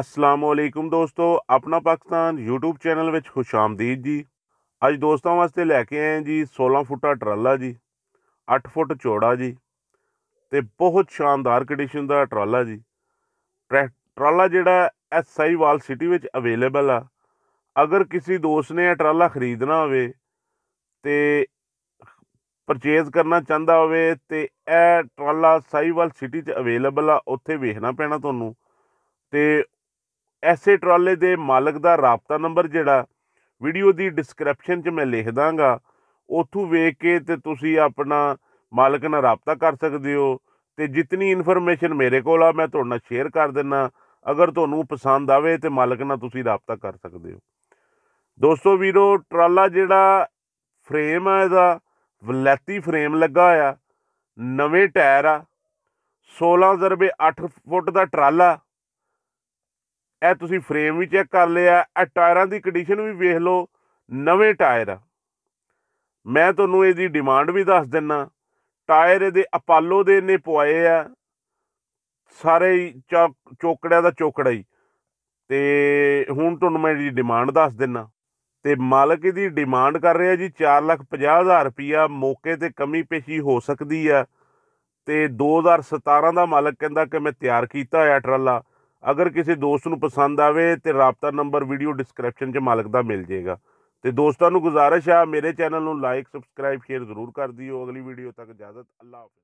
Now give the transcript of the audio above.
ਅਸਲਾਮੁਅਲੈਕੁਮ ਦੋਸਤੋ ਆਪਣਾ Pakistan YouTube channel ਵਿੱਚ ਖੁਸ਼ ਆਮਦੀਦ ਜੀ ਅੱਜ ਦੋਸਤਾਂ ਵਾਸਤੇ ਲੈ ਕੇ ਆਏ ਜੀ 16 ਫੁੱਟਾ ਟਰਾਲਾ ਜੀ 8 ਫੁੱਟ ਚੌੜਾ ਜੀ ਤੇ ਬਹੁਤ ਸ਼ਾਨਦਾਰ ਕੰਡੀਸ਼ਨ ਦਾ ਟਰਾਲਾ ਜੀ ਟਰਾਲਾ ਜਿਹੜਾ ਐਸਆਈ ਵਾਲ ਸਿਟੀ ਵਿੱਚ ਅਵੇਲੇਬਲ ਆ ਅਗਰ ਕਿਸੇ ਦੋਸਤ ਨੇ ਇਹ ਟਰਾਲਾ ਖਰੀਦਣਾ ਹੋਵੇ ਤੇ ਪਰਚੇਜ਼ ਕਰਨਾ ਚਾਹੁੰਦਾ ਹੋਵੇ ਤੇ ਇਹ ਟਰਾਲਾ ਸਾਈਵਾਲ ਸਿਟੀ 'ਚ ਅਵੇਲੇਬਲ ਆ ਉੱਥੇ ਵੇਖਣਾ ਪੈਣਾ ਤੁਹਾਨੂੰ ਤੇ ਐਸੇ ਟਰਾਲੇ ਦੇ ਮਾਲਕ ਦਾ ਰਾਪਤਾ ਨੰਬਰ ਜਿਹੜਾ ਵੀਡੀਓ ਦੀ ਡਿਸਕ੍ਰਿਪਸ਼ਨ 'ਚ ਮੈਂ ਲਿਖ ਦਾਂਗਾ ਉਥੋਂ ਵੇਖ ਕੇ ਤੇ ਤੁਸੀਂ ਆਪਣਾ ਮਾਲਕ ਨਾਲ ਰਾਪਤਾ ਕਰ ਸਕਦੇ ਹੋ ਤੇ ਜਿੰਨੀ ਇਨਫੋਰਮੇਸ਼ਨ ਮੇਰੇ ਕੋਲ ਆ ਮੈਂ ਤੁਹਾਡੇ ਨਾਲ ਸ਼ੇਅਰ ਕਰ ਦਿੰਨਾ ਅਗਰ ਤੁਹਾਨੂੰ ਪਸੰਦ ਆਵੇ ਤੇ ਮਾਲਕ ਨਾਲ ਤੁਸੀਂ ਰਾਪਤਾ ਕਰ ਸਕਦੇ ਹੋ ਦੋਸਤੋ ਵੀਰੋ ਟਰਾਲਾ ਜਿਹੜਾ ਫਰੇਮ ਆ ਇਹਦਾ ਵਲੈਤੀ ਫਰੇਮ ਲੱਗਾ ਹੋਇਆ ਨਵੇਂ ਟਾਇਰ ਆ 16 ਜ਼ਰਬੇ 8 ਫੁੱਟ ਦਾ ਟਰਾਲਾ ਇਹ ਤੁਸੀਂ ਫਰੇਮ ਵੀ ਚੈੱਕ ਕਰ ਲਿਆ ਇਹ ਟਾਇਰਾਂ ਦੀ ਕੰਡੀਸ਼ਨ ਵੀ ਵੇਖ ਲਓ ਨਵੇਂ ਟਾਇਰ ਆ ਮੈਂ ਤੁਹਾਨੂੰ ਇਹਦੀ ਡਿਮਾਂਡ ਵੀ ਦੱਸ ਦਿੰਨਾ ਟਾਇਰ ਇਹਦੇ ਅਪਾਲੋ ਦੇ ਨੇ ਪਵਾਏ ਆ ਸਾਰੇ ਚੋਕੜਿਆਂ ਦਾ ਚੋਕੜਾ ਹੀ ਤੇ ਹੁਣ ਤੁਹਾਨੂੰ ਮੈਂ ਇਹਦੀ ਡਿਮਾਂਡ ਦੱਸ ਦਿੰਨਾ ਤੇ ਮਾਲਕ ਇਹਦੀ ਡਿਮਾਂਡ ਕਰ ਰਿਹਾ ਜੀ 450000 ਰੁਪਇਆ ਮੌਕੇ ਤੇ ਕਮੀ ਪੇਸ਼ੀ ਹੋ ਸਕਦੀ ਆ ਤੇ 2017 ਦਾ ਮਾਲਕ ਕਹਿੰਦਾ ਕਿ ਮੈਂ ਤਿਆਰ ਕੀਤਾ ਹੋਇਆ ਟਰਾਲਾ ਅਗਰ ਕਿਸੇ ਦੋਸਤ ਨੂੰ ਪਸੰਦ ਆਵੇ ਤੇ رابطہ ਨੰਬਰ ਵੀਡੀਓ ਡਿਸਕ੍ਰਿਪਸ਼ਨ 'ਚ ਮਾਲਕ ਦਾ ਮਿਲ ਜਾਏਗਾ ਤੇ ਦੋਸਤਾਂ ਨੂੰ ਗੁਜ਼ਾਰਿਸ਼ ਆ ਮੇਰੇ ਚੈਨਲ ਨੂੰ ਲਾਈਕ ਸਬਸਕ੍ਰਾਈਬ ਸ਼ੇਅਰ ਜ਼ਰੂਰ ਕਰ ਦਿਓ ਅਗਲੀ ਵੀਡੀਓ ਤੱਕ ਇਜਾਜ਼ਤ ਅੱਲਾਹ ਹਾਫਿਜ਼